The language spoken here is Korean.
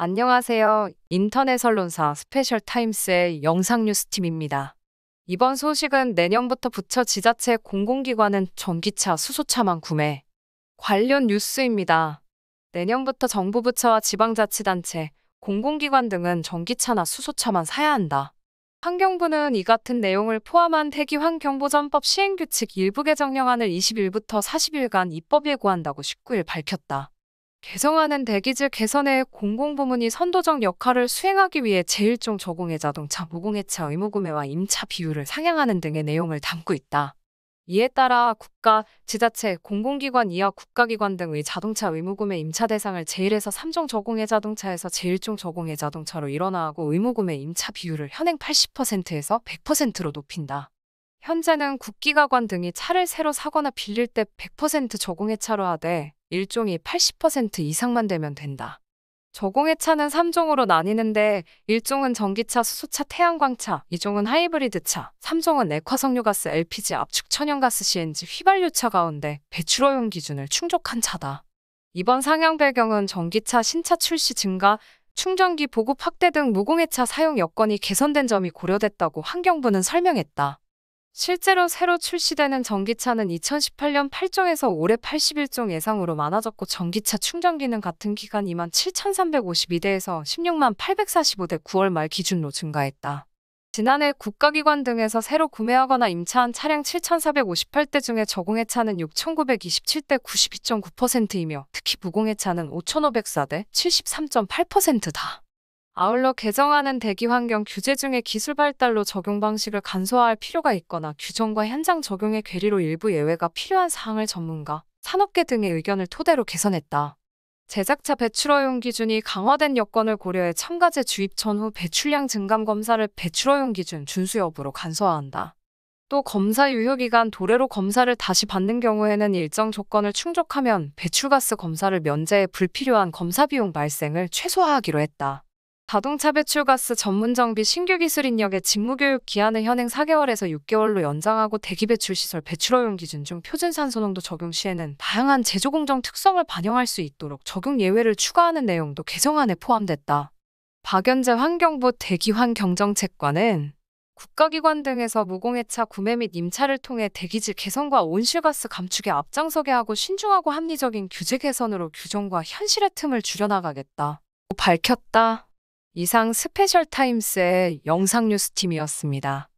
안녕하세요. 인터넷 언론사 스페셜 타임스의 영상 뉴스팀입니다. 이번 소식은 내년부터 부처 지자체 공공기관은 전기차, 수소차만 구매. 관련 뉴스입니다. 내년부터 정부 부처와 지방자치단체, 공공기관 등은 전기차나 수소차만 사야 한다. 환경부는 이 같은 내용을 포함한 대기환경보전법 시행규칙 일부 개정 령안을 20일부터 40일간 입법 예고한다고 19일 밝혔다. 개성하는 대기질 개선에 공공부문이 선도적 역할을 수행하기 위해 제1종 저공해 자동차 무공해차 의무구매와 임차 비율을 상향하는 등의 내용을 담고 있다. 이에 따라 국가, 지자체, 공공기관 이하 국가기관 등의 자동차 의무구매 임차 대상을 제1에서 3종 저공해 자동차에서 제1종 저공해 자동차로 일원화하고 의무구매 임차 비율을 현행 80%에서 100%로 높인다. 현재는 국기관등 가 등이 차를 새로 사거나 빌릴 때 100% 저공해 차로 하되 일종이 80% 이상만 되면 된다. 저공해차는 3종으로 나뉘는데 1종은 전기차, 수소차, 태양광차, 2종은 하이브리드차, 3종은 액화석유가스, LPG, 압축천연가스, CNG, 휘발유차 가운데 배출오용 기준을 충족한 차다. 이번 상향 배경은 전기차 신차 출시 증가, 충전기 보급 확대 등 무공해차 사용 여건이 개선된 점이 고려됐다고 환경부는 설명했다. 실제로 새로 출시되는 전기차는 2018년 8종에서 올해 81종 예상으로 많아졌고 전기차 충전 기능 같은 기간 2만 7,352대에서 1 6만 845대 9월 말 기준으로 증가했다. 지난해 국가기관 등에서 새로 구매하거나 임차한 차량 7,458대 중에 저공해차는 6,927대 92.9%이며 특히 무공해차는 5,504대 73.8%다. 아울러 개정안은 대기 환경 규제 중에 기술 발달로 적용 방식을 간소화할 필요가 있거나 규정과 현장 적용의 괴리로 일부 예외가 필요한 사항을 전문가, 산업계 등의 의견을 토대로 개선했다. 제작차 배출허용 기준이 강화된 여건을 고려해 첨가제 주입 전후 배출량 증감 검사를 배출허용 기준 준수 여부로 간소화한다. 또 검사 유효기간 도래로 검사를 다시 받는 경우에는 일정 조건을 충족하면 배출가스 검사를 면제해 불필요한 검사 비용 발생을 최소화하기로 했다. 자동차 배출가스 전문정비 신규 기술 인력의 직무교육 기한을 현행 4개월에서 6개월로 연장하고 대기배출시설 배출허용 기준 중 표준산소농도 적용 시에는 다양한 제조공정 특성을 반영할 수 있도록 적용 예외를 추가하는 내용도 개정안에 포함됐다. 박연재 환경부 대기환경정책관은 국가기관 등에서 무공해차 구매 및 임차를 통해 대기질 개선과 온실가스 감축에 앞장서게 하고 신중하고 합리적인 규제 개선으로 규정과 현실의 틈을 줄여나가겠다. 고 밝혔다. 이상 스페셜 타임스의 영상 뉴스팀이었습니다.